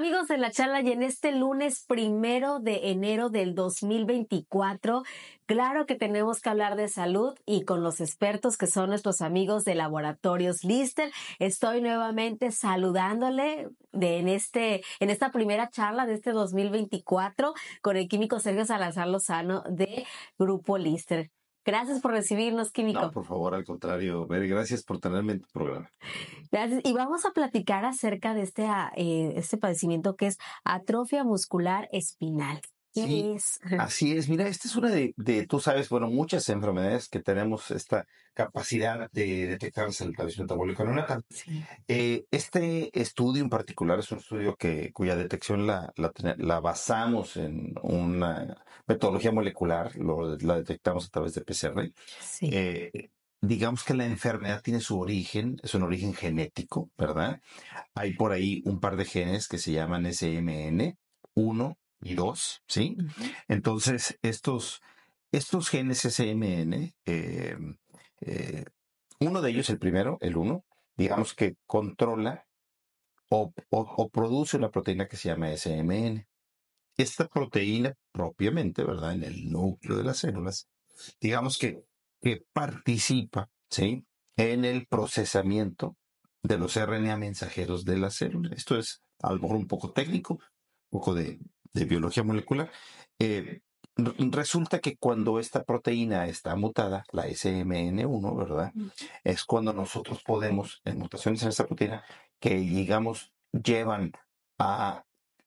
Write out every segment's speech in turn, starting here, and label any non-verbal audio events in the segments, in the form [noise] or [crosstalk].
amigos de la charla y en este lunes primero de enero del 2024, claro que tenemos que hablar de salud y con los expertos que son nuestros amigos de Laboratorios Lister. Estoy nuevamente saludándole de en, este, en esta primera charla de este 2024 con el químico Sergio Salazar Lozano de Grupo Lister. Gracias por recibirnos, Químico. No, por favor, al contrario, Ver, gracias por tenerme en tu programa. Gracias. Y vamos a platicar acerca de este, ah, eh, este padecimiento que es atrofia muscular espinal. Sí, [laughs] así es. Mira, esta es una de, tú sabes, bueno, muchas enfermedades que tenemos esta capacidad de detectarse el través metabólico neonatal. Eh, este estudio en particular es un estudio que, cuya detección la, basamos en una metodología molecular, la detectamos a través de PCR. Eh, digamos que la enfermedad tiene su origen, es un origen genético, ¿verdad? Hay por ahí un par de genes que se llaman SMN1 dos ¿sí? Entonces, estos, estos genes SMN, eh, eh, uno de ellos, el primero, el uno digamos que controla o, o, produce una proteína que se llama SMN. Esta proteína propiamente, ¿verdad? En el núcleo de las células, digamos que, que participa, ¿sí? En el procesamiento de los RNA mensajeros de las células. Esto es a lo mejor un poco técnico, un poco de de biología molecular, eh, resulta que cuando esta proteína está mutada, la SMN1, ¿verdad? Mm. Es cuando nosotros podemos, en mutaciones en esta proteína, que digamos, llevan a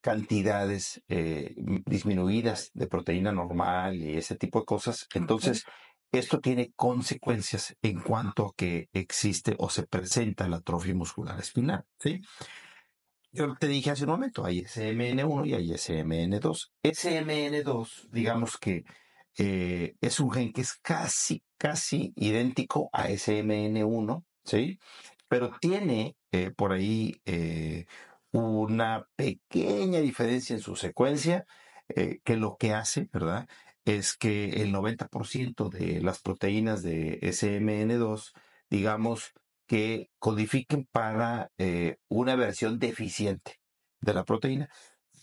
cantidades eh, disminuidas de proteína normal y ese tipo de cosas. Entonces, esto tiene consecuencias en cuanto a que existe o se presenta la atrofia muscular espinal, ¿sí? yo te dije hace un momento, hay SMN1 y hay SMN2. SMN2, digamos que eh, es un gen que es casi, casi idéntico a SMN1, ¿sí? Pero tiene eh, por ahí eh, una pequeña diferencia en su secuencia, que lo que hace, ¿verdad? Es que el 90% de las proteínas de SMN2, digamos, que codifiquen para eh, una versión deficiente de la proteína,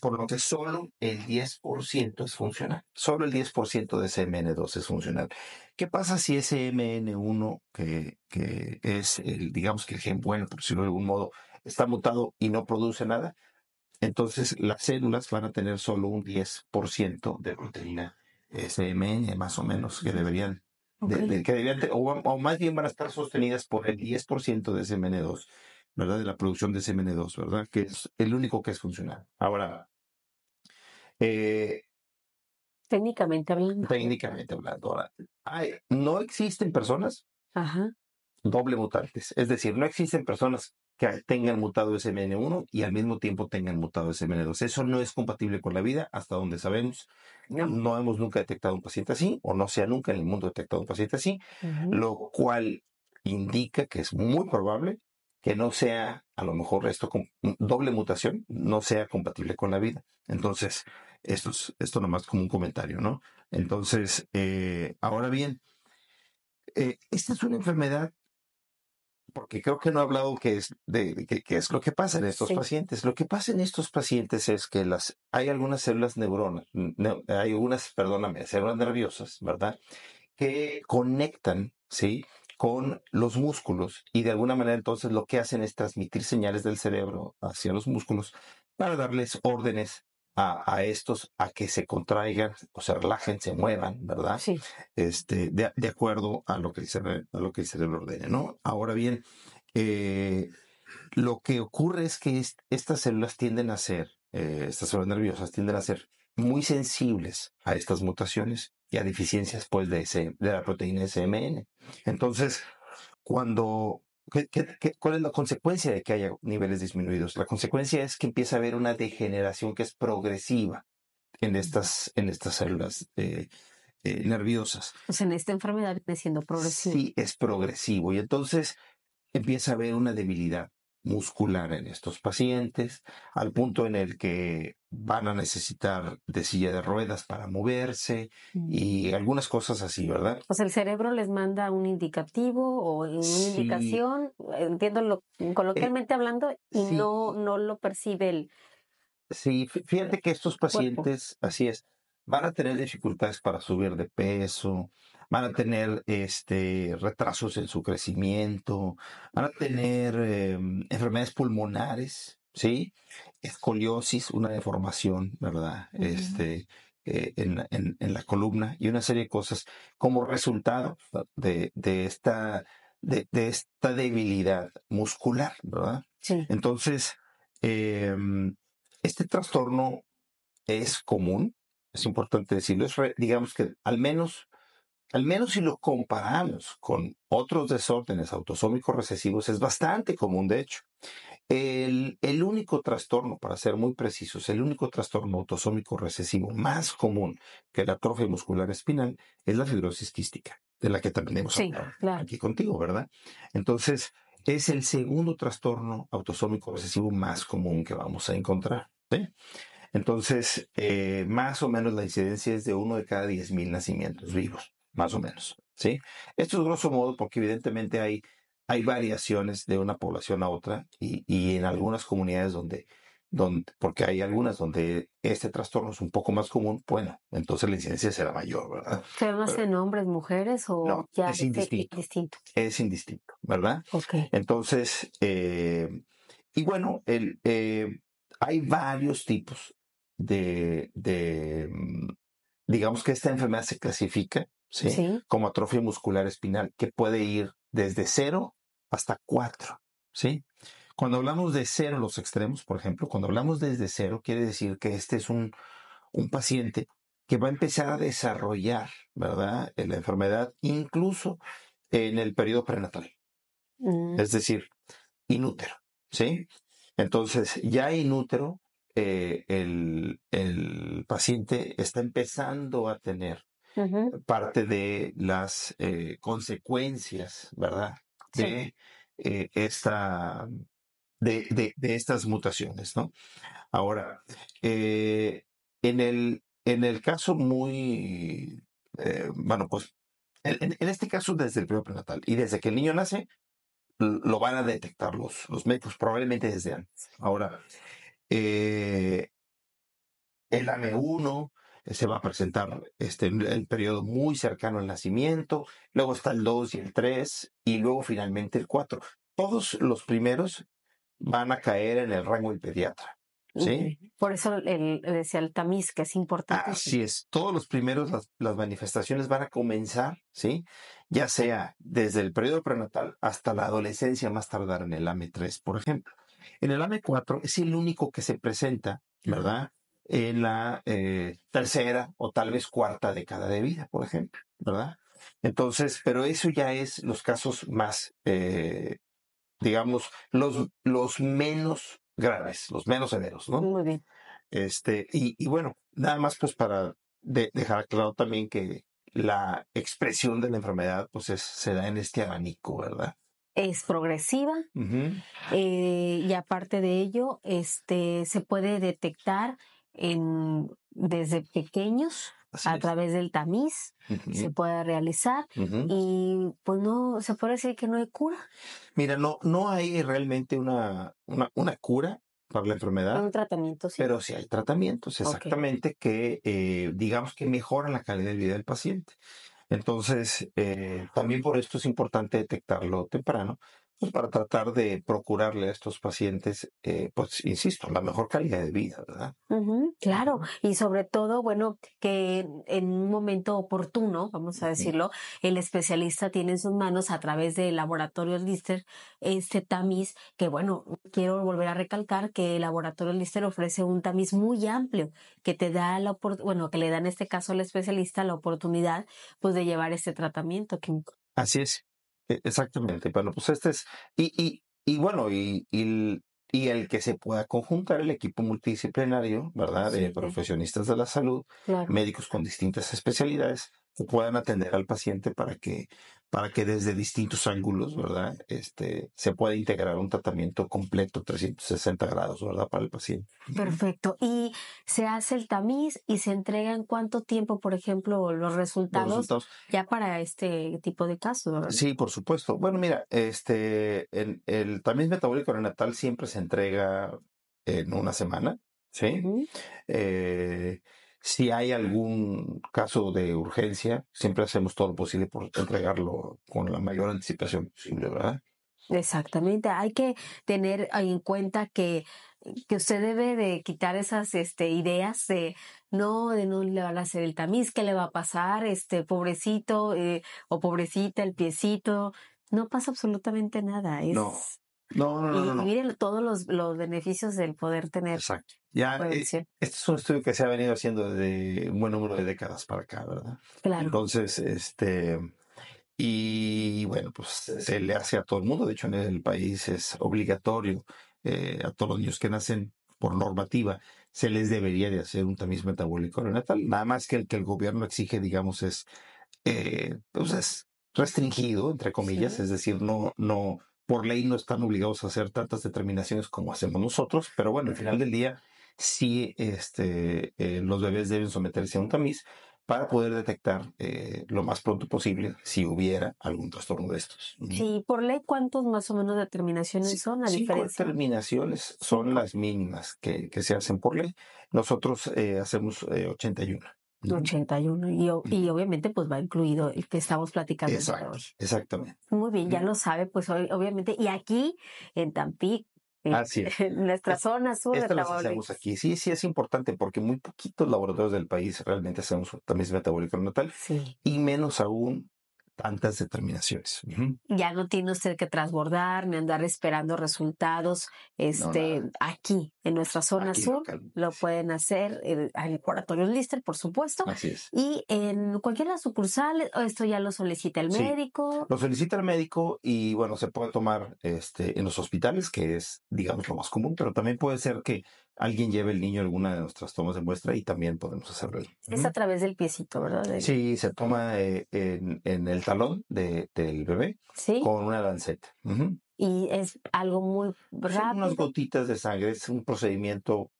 por lo que solo el 10% es funcional. Solo el 10% de smn 2 es funcional. ¿Qué pasa si ese MN1, que, que es el, digamos que el gen bueno, por decirlo de algún modo, está mutado y no produce nada? Entonces las células van a tener solo un 10% de proteína SMN, más o menos, que deberían o, más bien van a estar sostenidas por el 10% de SMN2, ¿verdad? De la producción de SMN2, ¿verdad? Que es el único que es funcional. Ahora, eh técnicamente hablando. Técnicamente hablando. no existen personas doble mutantes, es decir, no existen personas que tengan mutado SMN1 y al mismo tiempo tengan mutado SMN2. Eso no es compatible con la vida, hasta donde sabemos. No, hemos nunca detectado un paciente así, o no se ha nunca en el mundo detectado un paciente así, lo cual indica que es muy probable que no sea, a lo mejor esto con doble mutación, no sea compatible con la vida. Entonces, esto es esto nomás como un comentario, ¿no? Entonces, eh, ahora bien, eh, esta es una enfermedad porque creo que no he hablado que es, de, es lo que pasa en estos pacientes. Lo que pasa en estos pacientes es que las, hay algunas células neuronas, hay unas, perdóname, células nerviosas, ¿verdad? Que conectan, ¿sí? Con los músculos y de alguna manera entonces lo que hacen es transmitir señales del cerebro hacia los músculos para darles órdenes a, estos a que se contraigan o se relajen, se muevan, ¿verdad? Sí. Este, de, acuerdo a lo, que el cerebro, a lo que el ordene, ¿no? Ahora bien, eh, lo que ocurre es que estas células tienden a ser, eh, estas células nerviosas tienden a ser muy sensibles a estas mutaciones y a deficiencias pues de, de la proteína SMN. Entonces, cuando ¿Qué, cuál es la consecuencia de que haya niveles disminuidos? La consecuencia es que empieza a haber una degeneración que es progresiva en estas, en estas células eh, eh, nerviosas. Pues en esta enfermedad viene siendo progresiva. Sí, es progresivo. Y entonces empieza a haber una debilidad muscular en estos pacientes, al punto en el que van a necesitar de silla de ruedas para moverse y mm. algunas cosas así, ¿verdad? Pues el cerebro les manda un indicativo o una indicación, entiendo lo, eh, coloquialmente hablando, y no, no lo percibe él. Sí, fíjate que estos pacientes, así es, van a tener dificultades para subir de peso, van a tener este, retrasos en su crecimiento, van a tener em, enfermedades pulmonares, ¿sí? Escoliosis, una deformación, ¿verdad? Este, eh, en, en, en, la columna y una serie de cosas como resultado de, de, esta, de, de esta debilidad muscular, ¿verdad? Sí. Entonces, em, este trastorno es común, es importante decirlo, es digamos que al menos, al menos si lo comparamos con otros desórdenes autosómicos recesivos, es bastante común, de hecho. El, el único trastorno, para ser muy precisos, el único trastorno autosómico recesivo más común que la atrofia muscular espinal es la fibrosis quística, de la que también hemos hablado aquí contigo, ¿verdad? Entonces, es el segundo trastorno autosómico recesivo más común que vamos a encontrar. ¿sí? Entonces, eh, más o menos la incidencia es de uno de cada mil nacimientos vivos, más o menos. ¿sí? Esto es grosso modo porque evidentemente hay, hay variaciones de una población a otra y, y en algunas comunidades donde, donde, porque hay algunas donde este trastorno es un poco más común, bueno, entonces la incidencia será mayor, ¿verdad? ¿Se más en hombres, mujeres o ya es indistinto, Es indistinto, ¿verdad? Ok. Entonces, eh, y bueno, el, eh, hay varios tipos de, mm, digamos que esta enfermedad se clasifica como atrofia muscular espinal, que puede ir desde cero hasta cuatro ¿sí? Cuando hablamos de cero los extremos, por ejemplo, cuando hablamos desde cero, quiere decir que este es un, un paciente que va a empezar a desarrollar, ¿verdad?, la enfermedad incluso en el periodo prenatal. Mm. Es decir, inútero, ¿sí? Entonces, ya inútero, eh, el, paciente está empezando a tener parte de las eh, consecuencias, ¿verdad? De, eh, esta, de, estas mutaciones, ¿no? Ahora, en, el, en el caso muy, bueno, pues en, este caso desde el periodo prenatal y desde que el niño nace, lo van a detectar los, los médicos, probablemente desde antes. Ahora, eh, el AME1 eh, se va a presentar este, el periodo muy cercano al nacimiento, luego está el 2 y el 3 y luego finalmente el 4. Todos los primeros van a caer en el rango del pediatra. ¿sí? Por eso decía el tamiz, que es importante. Así es, todos los primeros, las, manifestaciones van a comenzar, ¿sí? ya sea desde el periodo prenatal hasta la adolescencia más tardar en el AME3, por ejemplo. En el ab 4 es el único que se presenta, ¿verdad? En la eh, tercera o tal vez cuarta década de vida, por ejemplo, ¿verdad? Entonces, pero eso ya es los casos más, eh, digamos, los, los menos graves, los menos severos, ¿no? Muy bien. Este, y, y bueno, nada más pues para dejar claro también que la expresión de la enfermedad pues es, se da en este abanico, ¿verdad? es progresiva eh, y aparte de ello, este, se puede detectar en, desde pequeños a través del tamiz, se puede realizar y pues no, se puede decir que no hay cura. Mira, no, no hay realmente una, una, una cura para la enfermedad. Un tratamiento, sí. Pero sí hay tratamientos, exactamente, que eh, digamos que mejoran la calidad de vida del paciente. Entonces, eh, también por esto es importante detectarlo temprano pues, para tratar de procurarle a estos pacientes, eh, pues insisto, la mejor calidad de vida, ¿verdad? claro, y sobre todo, bueno, que en un momento oportuno, vamos a decirlo, el especialista tiene en sus manos a través del laboratorio Lister este tamiz, que bueno, quiero volver a recalcar que el laboratorio Lister ofrece un tamiz muy amplio que te da la bueno, que le da en este caso al especialista la oportunidad pues de llevar este tratamiento químico. Así es. E-, exactamente, bueno, pues este es, y, y, y bueno, y, el que se pueda conjuntar el equipo multidisciplinario, ¿verdad? de profesionistas de la salud, médicos con distintas especialidades, que puedan atender al paciente para que para que desde distintos ángulos, ¿verdad? Este, se pueda integrar un tratamiento completo, 360 grados, ¿verdad? Para el paciente. Perfecto. Y se hace el tamiz y se entrega en cuánto tiempo, por ejemplo, los resultados, ya para este tipo de casos, ¿verdad? Sí, por supuesto. Bueno, mira, este, el, el tamiz metabólico neonatal siempre se entrega en una semana, ¿sí? Si hay algún caso de urgencia, siempre hacemos todo lo posible por entregarlo con la mayor anticipación posible, ¿verdad? Exactamente, hay que tener en cuenta que, que usted debe de quitar esas este, ideas de no, de no le van a hacer el tamiz, ¿qué le va a pasar? Este pobrecito eh, o pobrecita, el piecito, no pasa absolutamente nada. no, no, no, no. Y, miren todos los, beneficios del poder tener. Exacto. Ya, eh, este es un estudio que se ha venido haciendo desde un buen número de décadas para acá, ¿verdad? Claro. Entonces, este. Y bueno, pues se le hace a todo el mundo. De hecho, en el país es obligatorio eh, a todos los niños que nacen por normativa se les debería de hacer un tamiz metabólico neonatal. Nada más que el que el gobierno exige, digamos, es, eh, pues, restringido, entre comillas, es decir, no, no, por ley no están obligados a hacer tantas determinaciones como hacemos nosotros, pero bueno, al final del día sí este, eh, los bebés deben someterse a un tamiz para poder detectar eh, lo más pronto posible si hubiera algún trastorno de estos. Sí, por ley, ¿cuántos más o menos determinaciones son? A cinco determinaciones son las mínimas que, que, se hacen por ley. Nosotros eh, hacemos 81. Eh, 81 y, y, obviamente pues va incluido el que estamos platicando. exactamente. Muy bien, ya lo sabe, pues obviamente. Y aquí en Tampico, eh, En nuestra zona sur de aquí. Sí, sí, es importante porque muy poquitos laboratorios del país realmente hacemos también metabólico neonatal. Sí. Y menos aún tantas determinaciones. Ya no tiene usted que transbordar ni andar esperando resultados. Este, aquí, en nuestra zona sur, lo pueden hacer eh, en el laboratorio Lister, por supuesto. Así es. Y en las sucursales, esto ya lo solicita el médico. Lo solicita el médico y bueno, se puede tomar este, en los hospitales, que es, digamos, lo más común, pero también puede ser que alguien lleve el niño alguna de nuestras tomas de muestra y también podemos hacerlo. Es a través del piecito, ¿verdad? Sí, se toma eh, en, en el talón de, del bebé con una lanceta. Y es algo muy rápido. Son unas gotitas de sangre, es un procedimiento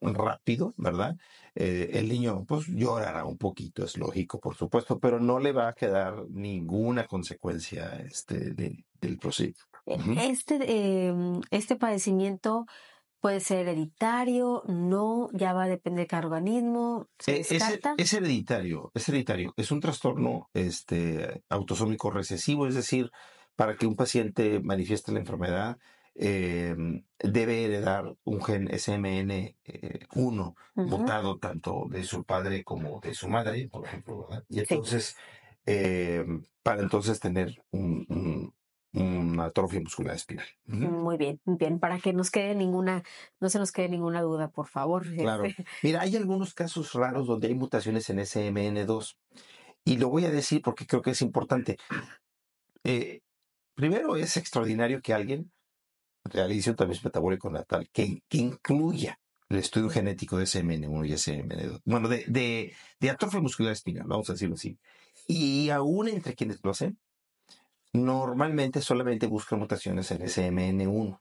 rápido, ¿verdad? Eh, el niño pues llorará un poquito, es lógico, por supuesto, pero no le va a quedar ninguna consecuencia este, del procedimiento. Eh, este, em, este padecimiento puede ser hereditario, no, ya va a depender de cada organismo. E, es, hereditario, es hereditario. Es un trastorno este, autosómico recesivo, es decir, para que un paciente manifieste la enfermedad, eh, debe heredar un gen SMN1 eh, votado tanto de su padre como de su madre, por ejemplo, ¿verdad? Y entonces, eh, para entonces tener un, una atrofia muscular espinal Muy bien, bien, para que nos quede ninguna, no se nos quede ninguna duda, por favor. [laughs] Claro. Este. Mira, hay algunos casos raros donde hay mutaciones en SMN2 y lo voy a decir porque creo que es importante. Eh, primero, es extraordinario que alguien realice un es metabólico natal que, incluya el estudio genético de SMN1 y SMN2, bueno, de, de, de atrofia muscular espinal, vamos a decirlo así. Y aún entre quienes lo hacen, normalmente solamente buscan mutaciones en SMN1.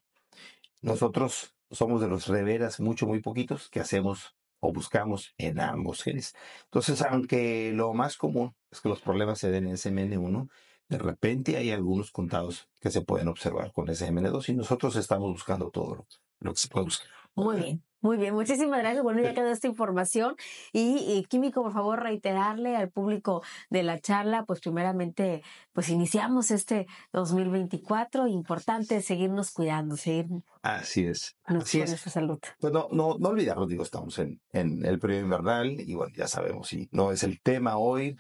Nosotros somos de los reveras, mucho, muy poquitos, que hacemos o buscamos en ambos genes. Entonces, aunque lo más común es que los problemas se den en SMN1, de repente hay algunos contados que se pueden observar con SMN2 y nosotros estamos buscando todo lo, que se puede buscar. Muy bien. Muy bien, muchísimas gracias. Bueno, ya quedó esta información. Y, Químico, por favor, reiterarle al público de la charla, pues primeramente, pues iniciamos este 2024. Importante seguirnos cuidando, seguir. Así es. Nuestra salud. Pues no, no, no digo, estamos en, en el periodo invernal y bueno, ya sabemos, si no es el tema hoy,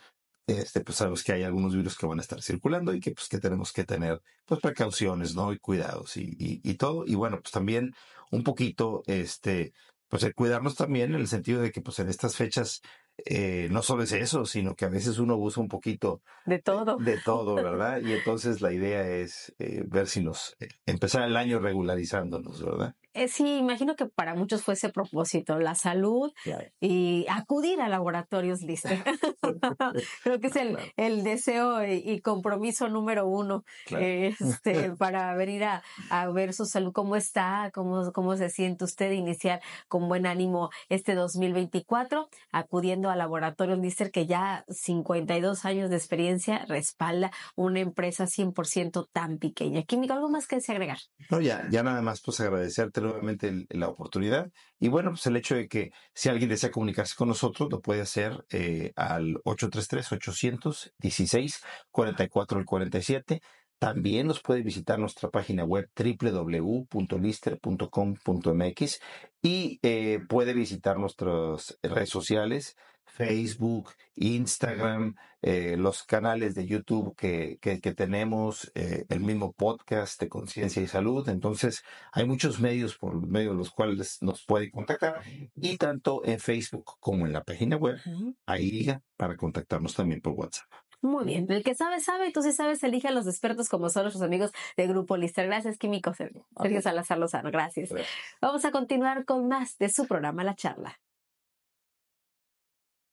este, pues sabemos que hay algunos virus que van a estar circulando y que pues que tenemos que tener pues precauciones, ¿no? Y cuidados y, todo. Y bueno, pues también un poquito, este, pues cuidarnos también en el sentido de que pues en estas fechas eh, no solo es eso, sino que a veces uno usa un poquito de todo, de [laughs] todo, ¿verdad? Y entonces la idea es eh, ver si nos eh, empezar el año regularizándonos, ¿verdad? Eh, sí, imagino que para muchos fue ese propósito, la salud y acudir a laboratorios Lister. [laughs] [laughs] Creo que es el, deseo y compromiso número uno eh, este, para venir a, ver su salud, cómo está, cómo, cómo se siente usted, iniciar con buen ánimo este 2024, acudiendo a laboratorios Lister, que ya 52 años de experiencia respalda una empresa 100% tan pequeña. Químico, ¿algo más que se agregar? No, ya, ya nada más pues agradecerte nuevamente la oportunidad. Y bueno, pues el hecho de que si alguien desea comunicarse con nosotros, lo puede hacer eh, al 833 816 4447 También nos puede visitar nuestra página web www.lister.com.mx y eh, puede visitar nuestras redes sociales Facebook, Instagram, eh, los canales de YouTube que, que, tenemos, eh, el mismo podcast de Conciencia y Salud. Entonces, hay muchos medios por medio de los cuales nos pueden contactar y tanto en Facebook como en la página web, ahí diga para contactarnos también por WhatsApp. Muy bien, el que sabe, sabe, y tú si sabes, elige a los expertos como son nuestros amigos de Grupo Lister. Gracias, Químico Sergio Salazar Lozano, gracias. Vamos a continuar con más de su programa La Charla.